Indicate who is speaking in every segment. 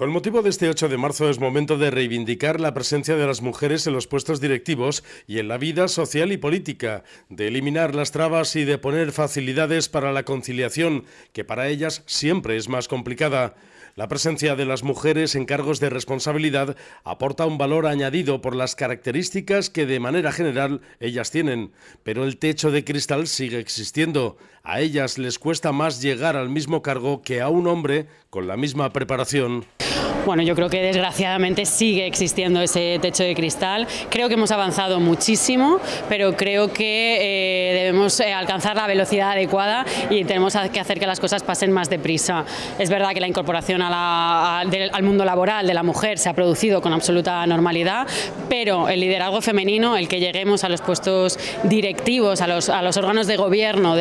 Speaker 1: Con motivo de este 8 de marzo es momento de reivindicar la presencia de las mujeres en los puestos directivos y en la vida social y política, de eliminar las trabas y de poner facilidades para la conciliación, que para ellas siempre es más complicada. La presencia de las mujeres en cargos de responsabilidad aporta un valor añadido por las características que de manera general ellas tienen, pero el techo de cristal sigue existiendo. A ellas les cuesta más llegar al mismo cargo que a un hombre con la misma preparación.
Speaker 2: Bueno, yo creo que desgraciadamente sigue existiendo ese techo de cristal. Creo que hemos avanzado muchísimo, pero creo que eh, debemos eh, alcanzar la velocidad adecuada y tenemos que hacer que las cosas pasen más deprisa. Es verdad que la incorporación al mundo laboral de la mujer se ha producido con absoluta normalidad, pero el liderazgo femenino, el que lleguemos a los puestos directivos, a los, a órganos de gobierno,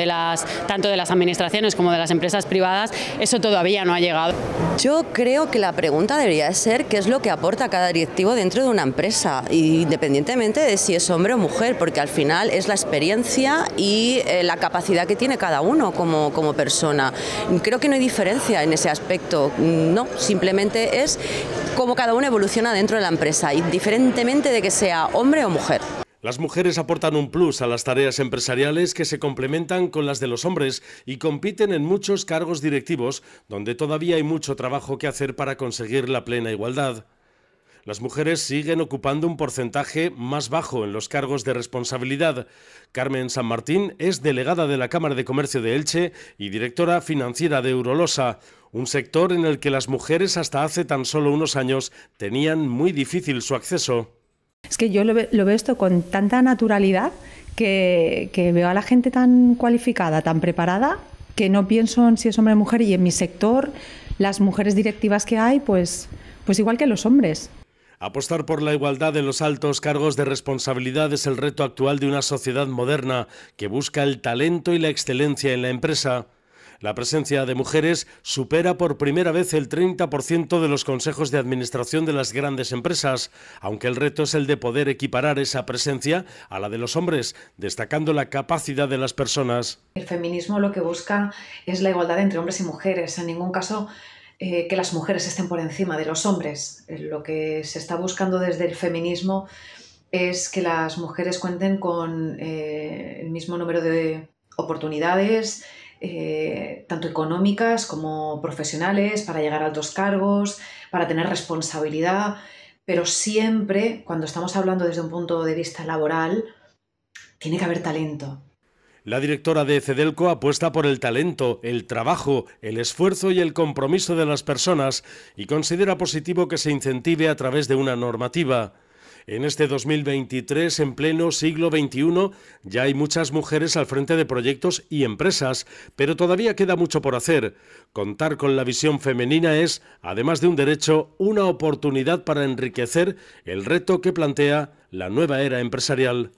Speaker 3: tanto de las administraciones como de las empresas
Speaker 2: privadas, eso todavía no ha llegado.
Speaker 3: Yo creo que la pregunta debería ser qué es lo que aporta cada directivo dentro de una empresa, independientemente de si es hombre o mujer, porque al final es la experiencia y eh, la capacidad que tiene cada uno como, como persona. Creo que no hay diferencia en ese aspecto, mm, no, simplemente es cómo cada uno evoluciona dentro de la empresa, indiferentemente de que sea hombre o mujer.
Speaker 1: Las mujeres aportan un plus a las tareas empresariales que se complementan con las de los hombres y compiten en muchos cargos directivos donde todavía hay mucho trabajo que hacer para conseguir la plena igualdad. Las mujeres siguen ocupando un porcentaje más bajo en los cargos de responsabilidad. Carmen San Martín es delegada de la Cámara de Comercio de Elche y directora financiera de Eurolosa, un sector en el que las mujeres hasta hace tan solo unos años tenían muy difícil su acceso.
Speaker 4: Es que yo lo, veo esto con tanta naturalidad que, veo a la gente tan cualificada, tan preparada, que no pienso en si es hombre o mujer. Y en mi sector, las mujeres directivas que hay, pues, pues igual que los hombres.
Speaker 1: Apostar por la igualdad en los altos cargos de responsabilidad es el reto actual de una sociedad moderna que busca el talento y la excelencia en la empresa. La presencia de mujeres supera por primera vez el 30% de los consejos de administración de las grandes empresas, aunque el reto es el de poder equiparar esa presencia a la de los hombres, destacando la capacidad de las personas.
Speaker 4: El feminismo lo que busca es la igualdad entre hombres y mujeres. En ningún caso eh, que las mujeres estén por encima de los hombres. Eh, lo que se está buscando desde el feminismo es que las mujeres cuenten con eh, el mismo número de oportunidades, eh, tanto económicas como profesionales, para llegar a altos cargos, para tener responsabilidad, pero siempre, cuando estamos hablando desde un punto de vista laboral, tiene que haber talento.
Speaker 1: La directora de Cedelco apuesta por el talento, el trabajo, el esfuerzo y el compromiso de las personas y considera positivo que se incentive a través de una normativa. En este 2023, en pleno siglo XXI, ya hay muchas mujeres al frente de proyectos y empresas, pero todavía queda mucho por hacer. Contar con la visión femenina es, además de un derecho, una oportunidad para enriquecer el reto que plantea la nueva era empresarial.